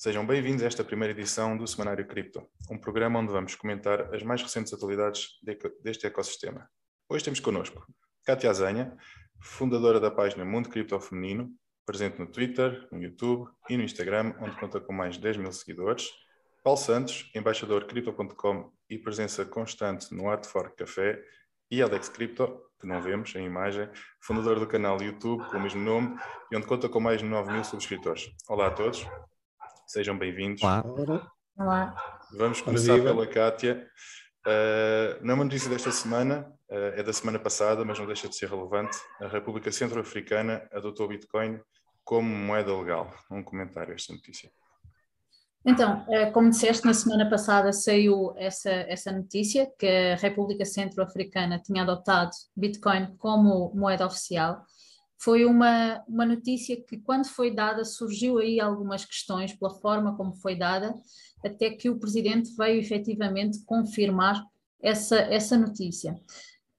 Sejam bem-vindos a esta primeira edição do Semanário Cripto, um programa onde vamos comentar as mais recentes atualidades deste ecossistema. Hoje temos connosco Kátia Azanha, fundadora da página Mundo Cripto Feminino, presente no Twitter, no YouTube e no Instagram, onde conta com mais de 10 mil seguidores. Paulo Santos, embaixador Crypto.com e presença constante no Art Café. E Alex Crypto, que não vemos em imagem, fundador do canal YouTube com o mesmo nome e onde conta com mais de 9 mil subscritores. Olá a todos. Sejam bem-vindos. Olá. Olá. Vamos começar pela Kátia. Uh, eh, não é uma notícia desta semana, uh, é da semana passada, mas não deixa de ser relevante. A República Centro-Africana adotou o Bitcoin como moeda legal. Um comentário a esta notícia. Então, eh, como disseste, na semana passada saiu essa, essa notícia que a República Centro-Africana tinha adotado Bitcoin como moeda oficial foi uma, uma notícia que, quando foi dada, surgiu aí algumas questões pela forma como foi dada, até que o presidente veio efetivamente confirmar essa, essa notícia.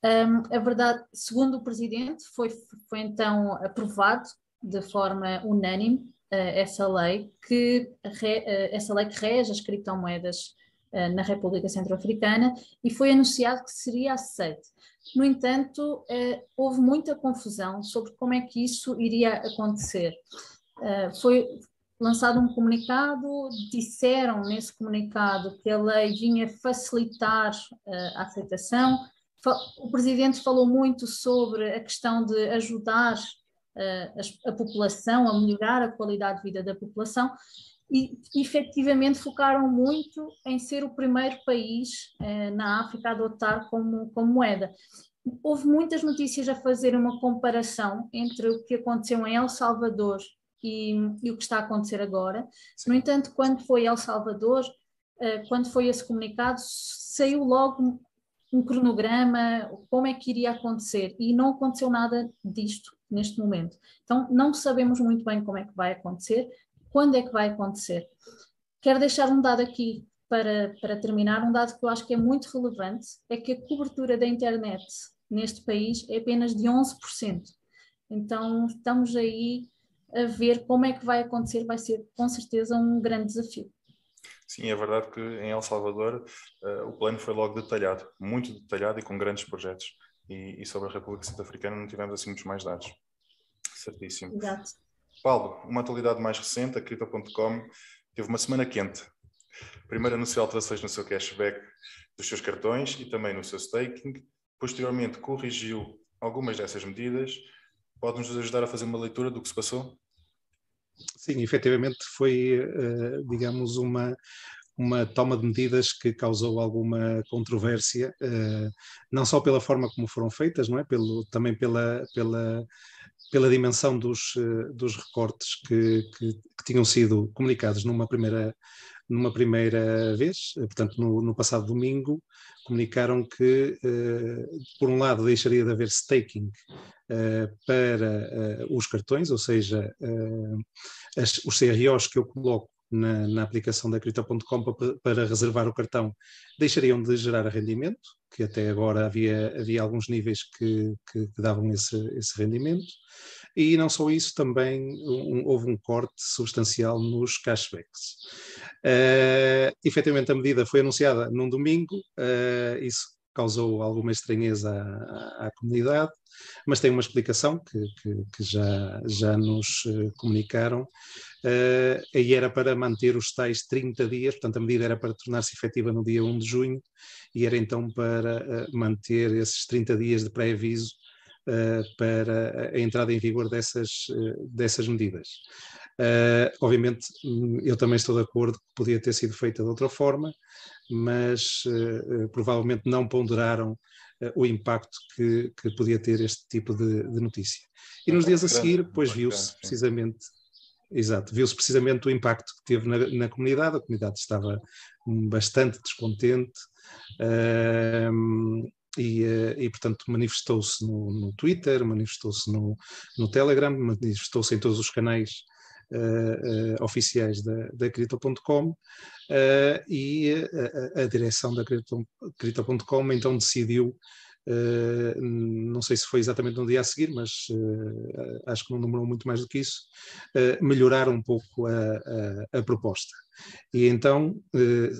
Um, a verdade, segundo o presidente, foi, foi então aprovado de forma unânime uh, essa lei que re, uh, essa lei que rege as criptomoedas eh, na República Centro-Africana e foi anunciado que seria aceito. No entanto, uh, houve muita confusão sobre como é que isso iria acontecer. Eh, foi lançado um comunicado, disseram nesse comunicado que a lei vinha facilitar a aceitação. O presidente falou muito sobre a questão de ajudar a, população, a melhorar a qualidade de vida da população, e efetivamente focaram muito em ser o primeiro país eh, na África a adotar como, como moeda. Houve muitas notícias a fazer uma comparação entre o que aconteceu em El Salvador e, e o que está a acontecer agora. No entanto, quando foi El Salvador, eh, quando foi esse comunicado, saiu logo um cronograma, como é que iria acontecer, e não aconteceu nada disto neste momento. Então, não sabemos muito bem como é que vai acontecer, quando é que vai acontecer? Quero deixar um dado aqui para, para terminar, um dado que eu acho que é muito relevante, é que a cobertura da internet neste país é apenas de 11%. Então estamos aí a ver como é que vai acontecer, vai ser com certeza um grande desafio. Sim, é verdade que em El Salvador uh, o plano foi logo detalhado, muito detalhado e com grandes projetos. E, e sobre a República Centro-Africana não tivemos assim muitos mais dados. Certíssimo. Exato. Paulo, uma atualidade mais recente, a Crypto.com teve uma semana quente. Primeiro anunciou alterações no seu cashback dos seus cartões e também no seu staking. Posteriormente corrigiu algumas dessas medidas. Pode-nos ajudar a fazer uma leitura do que se passou? Sim, efetivamente foi, eh, digamos, uma, uma toma de medidas que causou alguma controvérsia, eh, não só pela forma como foram feitas, não é? Pelo, também pela, pela pela dimensão dos, eh, dos recortes que, que, que, tinham sido comunicados numa primeira, numa primeira vez, eh, portanto, no, no passado domingo, comunicaram que, eh, por um lado, deixaria de haver staking para os cartões, ou seja, os CROs que eu coloco na, na aplicação da Crypto.com para, para, reservar o cartão deixariam de gerar rendimento, que até agora havia, havia alguns níveis que, que, que davam esse, esse rendimento, e não só isso, também um, houve um corte substancial nos cashbacks. Uh, efetivamente, a medida foi anunciada num domingo, uh, isso causou alguma estranheza à, à, comunidade, mas tem uma explicação que, que, que já, já nos eh, comunicaram. Uh, era para manter os tais 30 dias, portanto, a medida era para tornar-se efetiva no dia 1 de junho, e era então para eh, manter esses 30 dias de pré-aviso uh, para a entrada em vigor dessas, dessas medidas. Uh, obviamente, hum, eu também estou de acordo que podia ter sido feita de outra forma, mas eh, eh, provavelmente não ponderaram eh, o impacto que, que, podia ter este tipo de, de notícia. E nos dias a seguir, pois viu-se precisamente Exato, viu-se precisamente o impacto que teve na, na, comunidade, a comunidade estava hum, bastante descontente uh, e, e, portanto, manifestou-se no, no, Twitter, manifestou-se no, no, Telegram, manifestou-se em todos os canais uh, oficiais da, da Crypto.com eh, e a, a direção da Crypto.com então decidiu eh, não sei se foi exatamente no dia a seguir, mas uh, acho que não demorou muito mais do que isso, uh, melhorar um pouco a, a, a proposta. E então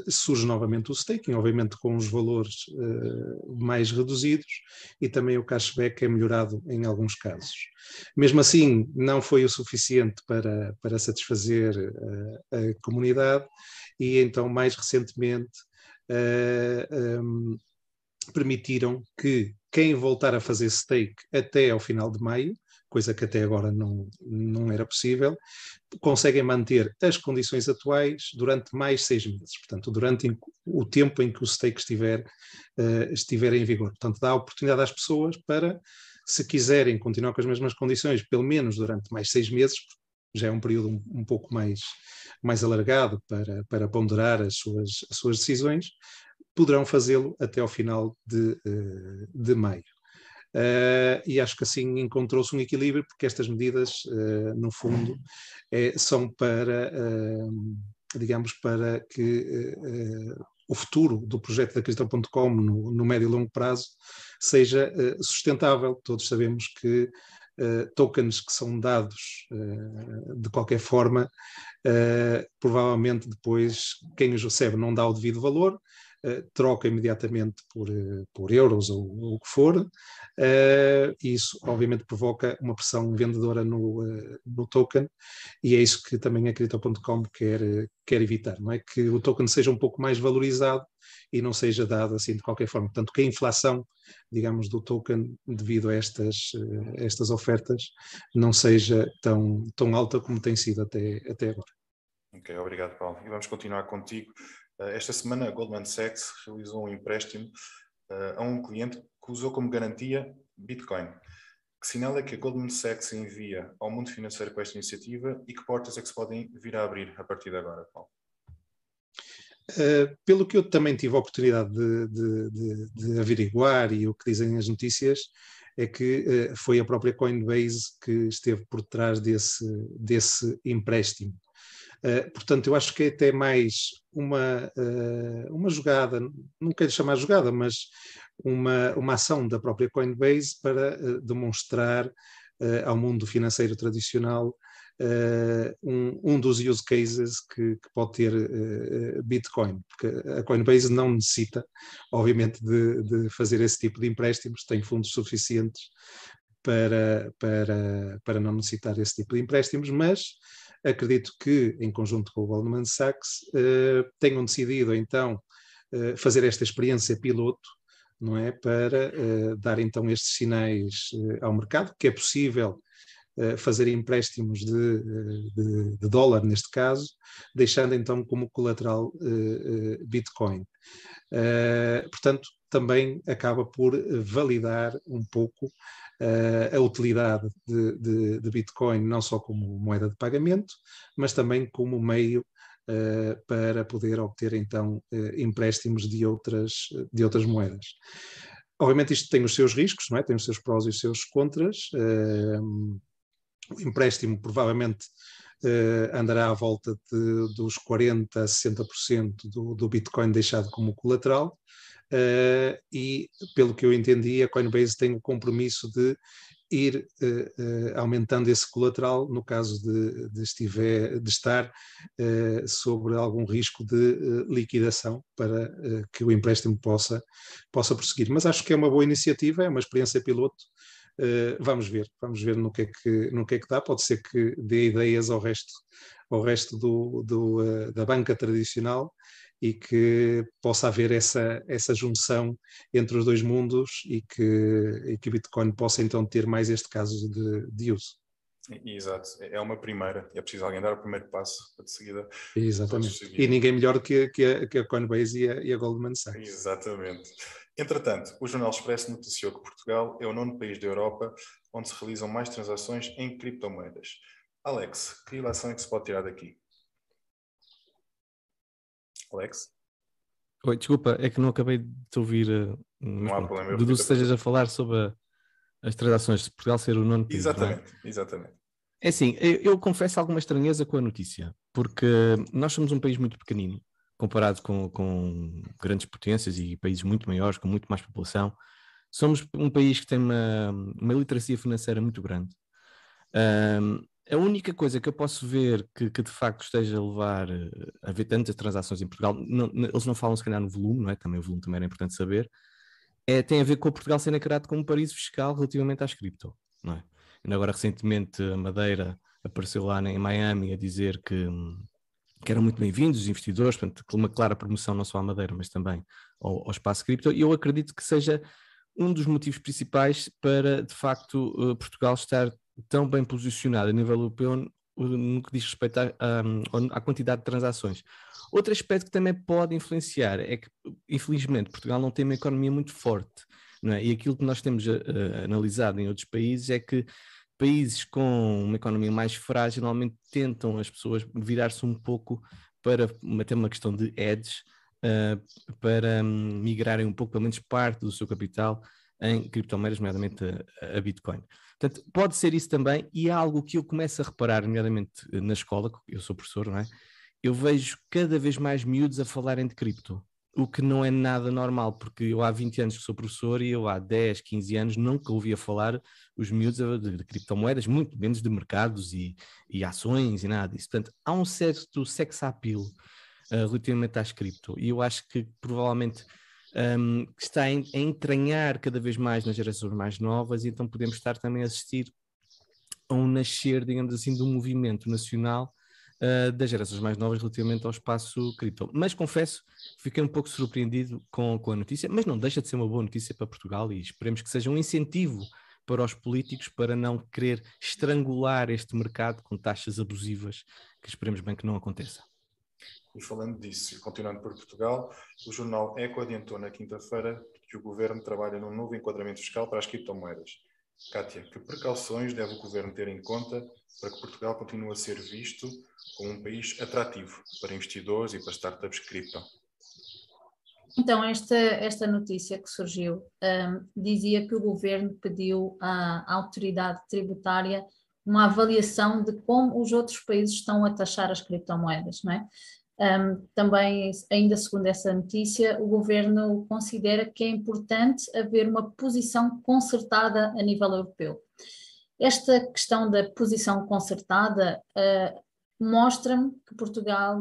surge novamente o staking, obviamente com os valores mais reduzidos, e também o cashback é melhorado em alguns casos. Mesmo assim, não foi o suficiente para, para satisfazer a comunidade, e então, mais recentemente, Uh, um, ehm, permitiram que quem voltar a fazer stake até ao final de maio, coisa que até agora não, não era possível, conseguem manter as condições atuais durante mais seis meses, portanto, durante o tempo em que o stake estiver, uh, estiver em vigor. Portanto, dá a oportunidade às pessoas para, se quiserem continuar com as mesmas condições, pelo menos durante mais seis meses, já é um período um, um pouco mais, mais alargado para, para ponderar as suas, as suas decisões, poderão fazê-lo até ao final de, eh, de maio. Uh, e acho que assim encontrou-se um equilíbrio, porque estas medidas, uh, no fundo, é, são para, uh, digamos, para que o futuro do projeto da Cristão.com no, no, médio e longo prazo seja sustentável. Todos sabemos que tokens que são dados de qualquer forma, provavelmente depois quem os recebe não dá o devido valor, eh, troca imediatamente por, eh, por euros ou, ou o que for. Eh, isso, obviamente, provoca uma pressão vendedora no, no token e é isso que também a Crypto.com quer, quer evitar, não é? Que o token seja um pouco mais valorizado e não seja dado assim de qualquer forma. Portanto, que a inflação, digamos, do token devido a estas, estas ofertas não seja tão, tão alta como tem sido até, até agora. Ok, obrigado, Paulo. E vamos continuar contigo. Eh, esta semana, a Goldman Sachs realizou um empréstimo eh, a um cliente que usou como garantia Bitcoin. Que sinal é que a Goldman Sachs envia ao mundo financeiro com esta iniciativa e que portas é que se podem vir a abrir a partir de agora, Paulo? Uh, pelo que eu também tive a oportunidade de, de, de, de, averiguar e o que dizem as notícias, é que uh, foi a própria Coinbase que esteve por trás desse, desse empréstimo. Eh, portanto, eu acho que é até mais uma, uh, uma jogada, não quero chamar jogada, mas uma, uma ação da própria Coinbase para uh, demonstrar ao mundo financeiro tradicional um, um, dos use cases que, que pode ter Bitcoin, porque a Coinbase não necessita, obviamente, de, de fazer esse tipo de empréstimos, tem fundos suficientes para, para, para não necessitar esse tipo de empréstimos, mas acredito que, em conjunto com o Goldman Sachs, eh, tenham decidido então eh, fazer esta experiência piloto, não é? Para eh, dar então estes sinais ao mercado, que é possível fazer empréstimos de, de, de, dólar, neste caso, deixando então como colateral Bitcoin. portanto, também acaba por validar um pouco uh, a utilidade de, de, de, Bitcoin, não só como moeda de pagamento, mas também como meio uh, para poder obter então uh, empréstimos de outras, de outras moedas. Obviamente isto tem os seus riscos, não é? tem os seus prós e os seus contras. o empréstimo provavelmente eh, andará à volta de, dos 40% a 60% do, do Bitcoin deixado como colateral. Eh, e, pelo que eu entendi, a Coinbase tem o compromisso de ir uh, uh, aumentando esse colateral no caso de, de, estiver, de estar uh, sobre algum risco de liquidação para que o empréstimo possa, possa prosseguir. Mas acho que é uma boa iniciativa, é uma experiência piloto eh, vamos ver, vamos ver no que, é que, no que é que dá, pode ser que dê ideias ao resto, ao resto do, do eh, da banca tradicional e que possa haver essa, essa junção entre os dois mundos e que, e que o Bitcoin possa então ter mais este caso de, de uso. Exato, é, é uma primeira, é preciso alguém dar o primeiro passo de seguida. Exatamente, e ninguém melhor que, que, a, que a Coinbase e a, e a Goldman Sachs. Exatamente. Entretanto, o Jornal Expresso noticiou que Portugal é o nono país da Europa onde se realizam mais transações em criptomoedas. Alex, que relação é que se pode tirar daqui? Alex? Oi, desculpa, é que não acabei de te ouvir. Eh, não há problema. Dudu, se estejas a falar sobre a, as transações de Portugal ser o nono país. É? Exatamente, é? exatamente. É assim, eu, eu confesso alguma estranheza com a notícia, porque nós somos um país muito pequenino comparado com, com grandes potências e países muito maiores, com muito mais população, somos um país que tem uma, uma literacia financeira muito grande. Um, a única coisa que eu posso ver que, que, de facto esteja a levar eh, a ver tantas transações em Portugal, não, eles não falam se calhar no volume, não é? Também o volume também era importante saber, é, tem a ver com Portugal ser encarado como um paraíso fiscal relativamente às cripto, não é? Ainda agora recentemente a Madeira apareceu lá em Miami a dizer que, hum, que eram muito bem-vindos, os investidores, portanto, uma clara promoção não só à Madeira, mas também ao, ao espaço cripto, e eu acredito que seja um dos motivos principais para, de facto, eh, Portugal estar tão bem posicionado a nível europeu no que diz respeito à, à, quantidade de transações. Outro aspecto que também pode influenciar é que, infelizmente, Portugal não tem uma economia muito forte. É? E aquilo que nós temos uh, analisado em outros países é que países com uma economia mais frágil normalmente tentam as pessoas virar-se um pouco para até uma questão de ads uh, para um, migrarem um pouco, pelo menos parte do seu capital em criptomoedas, nomeadamente a, a, Bitcoin. Portanto, pode ser isso também, e é algo que eu começo a reparar, nomeadamente eh, na escola, eu sou professor, não é? Eu vejo cada vez mais miúdos a falarem de cripto o que não é nada normal, porque eu há 20 anos que sou professor e eu há 10, 15 anos nunca ouvia falar os miúdos de, de criptomoedas, muito menos de mercados e, e, ações e nada disso. Portanto, há um certo sex appeal uh, relativamente às cripto e eu acho que provavelmente um, ehm, está a entranhar cada vez mais nas gerações mais novas e então podemos estar também a assistir a um nascer, digamos assim, de um movimento nacional uh, das gerações mais novas relativamente ao espaço cripto. Mas confesso, fiquei um pouco surpreendido com, com a notícia, mas não deixa de ser uma boa notícia para Portugal e esperemos que seja um incentivo para os políticos para não querer estrangular este mercado com taxas abusivas, que esperemos bem que não aconteça. E falando disso, continuando por Portugal, o jornal Eco adiantou na quinta-feira que o governo trabalha num novo enquadramento fiscal para as criptomoedas. Kátia, que precauções deve o governo ter em conta para que Portugal continue a ser visto como um país atrativo para investidores e para startups cripto? Então, esta, esta notícia que surgiu um, dizia que o governo pediu à autoridade tributária uma avaliação de como os outros países estão a taxar as criptomoedas, não é? Um, também, ainda segundo essa notícia, o governo considera que é importante haver uma posição concertada a nível europeu. Esta questão da posição concertada uh, mostra-me que Portugal,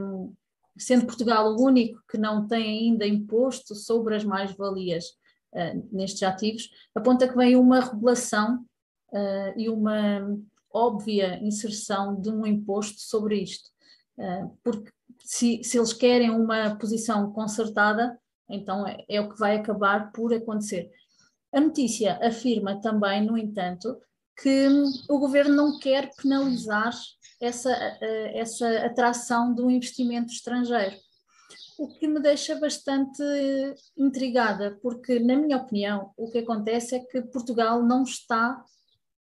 um, sendo Portugal o único que não tem ainda imposto sobre as mais-valias uh, nestes ativos, aponta que vem uma regulação uh, e uma óbvia inserção de um imposto sobre isto porque se, se eles querem uma posição concertada, então é, é o que vai acabar por acontecer. A notícia afirma também, no entanto, que o governo não quer penalizar essa, essa atração do investimento estrangeiro. O que me deixa bastante intrigada, porque, na minha opinião, o que acontece é que Portugal não está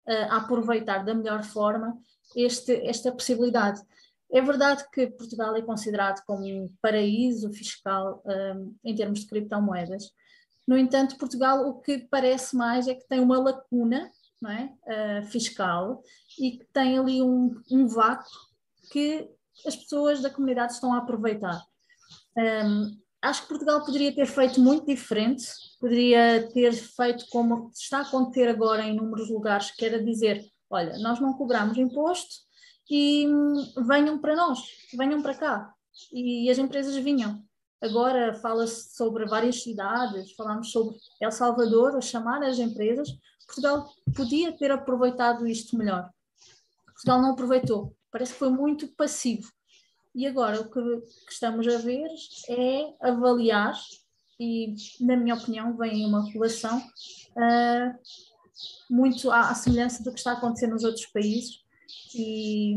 eh, a aproveitar da melhor forma este, esta possibilidade. É verdade que Portugal é considerado como um paraíso fiscal um, em termos de criptomoedas. No entanto, Portugal o que parece mais é que tem uma lacuna é? uh, fiscal e que tem ali um, um vácuo que as pessoas da comunidade estão a aproveitar. Um, acho que Portugal poderia ter feito muito diferente, poderia ter feito como está a acontecer agora em inúmeros lugares, quer dizer, olha, nós não cobramos imposto, que venham para nós, venham para cá. E as empresas vinham. Agora fala-se sobre várias cidades, falamos sobre El Salvador, a chamar as empresas. Portugal podia ter aproveitado isto melhor. Portugal não aproveitou. Parece que foi muito passivo. E agora o que, que estamos a ver é avaliar, e na minha opinião vem uma relação uh, muito à, à semelhança do que está acontecendo nos outros países, e,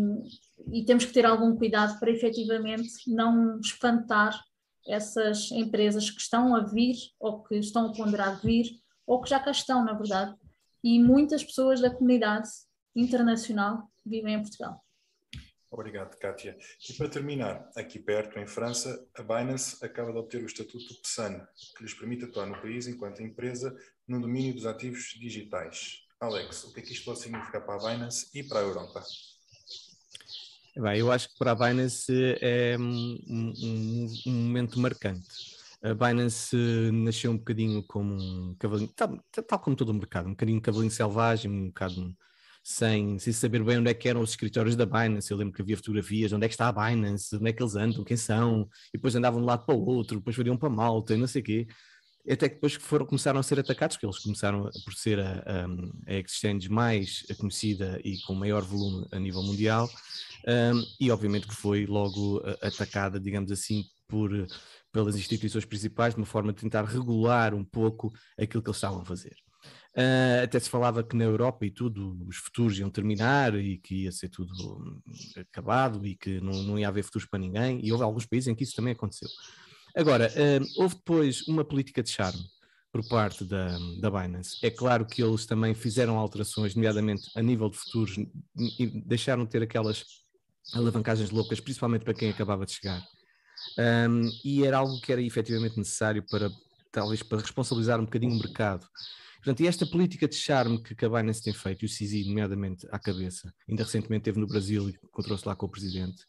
e temos que ter algum cuidado para efetivamente não espantar essas empresas que estão a vir ou que estão a ponderar vir ou que já cá estão, na verdade. E muitas pessoas da comunidade internacional vivem em Portugal. Obrigado, Kátia. E para terminar, aqui perto, em França, a Binance acaba de obter o estatuto PSAN, que lhes permite atuar no país enquanto empresa no domínio dos ativos digitais. Alex, o que é que isto pode significar para a Binance e para a Europa? Bem, eu acho que para a Binance é um, um, um momento marcante. A Binance nasceu um bocadinho como um cavalinho, tal, tal, como todo o mercado, um bocadinho um cavalinho selvagem, um bocado sem, sem saber bem onde é que eram os escritórios da Binance. Eu lembro que havia fotografias, onde é que está a Binance, onde é que eles andam, quem são, e depois andavam de um lado para o outro, depois viriam para Malta não sei o quê até que depois que foram, começaram a ser atacados, que eles começaram por ser a, a, a exchange mais conhecida e com maior volume a nível mundial, um, e obviamente que foi logo atacada, digamos assim, por, pelas instituições principais, de uma forma de tentar regular um pouco aquilo que eles estavam a fazer. Uh, até se falava que na Europa e tudo, os futuros iam terminar e que ia ser tudo hum, acabado e que não, não ia haver futuros para ninguém, e houve alguns países em que isso também aconteceu. Agora, um, houve depois uma política de charme por parte da, da Binance. É claro que eles também fizeram alterações, nomeadamente a nível de futuros, e deixaram de ter aquelas alavancagens loucas, principalmente para quem acabava de chegar. Um, e era algo que era efetivamente necessário para, talvez, para responsabilizar um bocadinho o mercado. Portanto, e esta política de charme que a Binance tem feito, e o CZ, nomeadamente, à cabeça, ainda recentemente esteve no Brasil e encontrou-se lá com o presidente,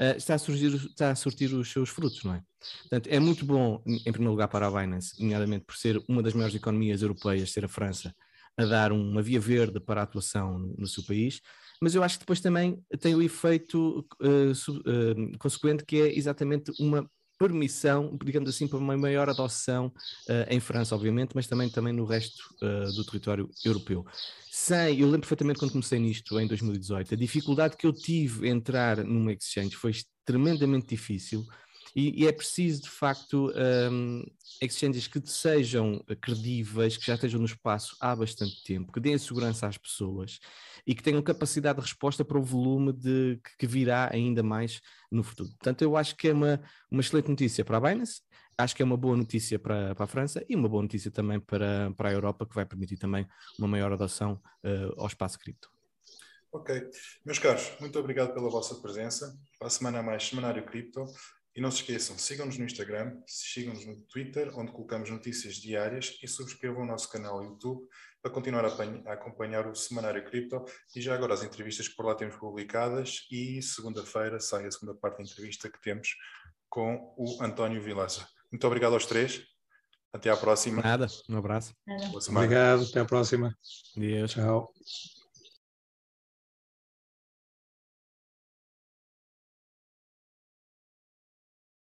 uh, está, a surgir, está a surtir os seus frutos, não é? Portanto, é muito bom, em primeiro lugar, para a Binance, nomeadamente por ser uma das maiores economias europeias, ser a França, a dar uma via verde para a atuação no, no seu país, mas eu acho que depois também tem o efeito uh, sub, uh, consequente que é exatamente uma permissão, digamos assim, para uma maior adoção uh, em França, obviamente, mas também, também no resto uh, do território europeu. Sem, eu lembro perfeitamente quando comecei nisto, em 2018, a dificuldade que eu tive em entrar numa exchange foi tremendamente difícil, e, e é preciso, de facto, um, exchanges que sejam credíveis, que já estejam no espaço há bastante tempo, que deem segurança às pessoas e que tenham capacidade de resposta para o volume de, que virá ainda mais no futuro. Portanto, eu acho que é uma, uma excelente notícia para a Binance, acho que é uma boa notícia para, para a França e uma boa notícia também para, para a Europa, que vai permitir também uma maior adoção uh, ao espaço cripto. Ok. Meus caros, muito obrigado pela vossa presença. Para a semana a mais, Semanário Cripto. E não se esqueçam, sigam-nos no Instagram, sigam-nos no Twitter, onde colocamos notícias diárias e subscrevam o nosso canal YouTube para continuar a acompanhar o Semanário Cripto e já agora as entrevistas que por lá temos publicadas e segunda-feira sai a segunda parte da entrevista que temos com o António Vilaça. Muito obrigado aos três. Até à próxima. Nada, um abraço. Obrigado, até à próxima. adeus Tchau.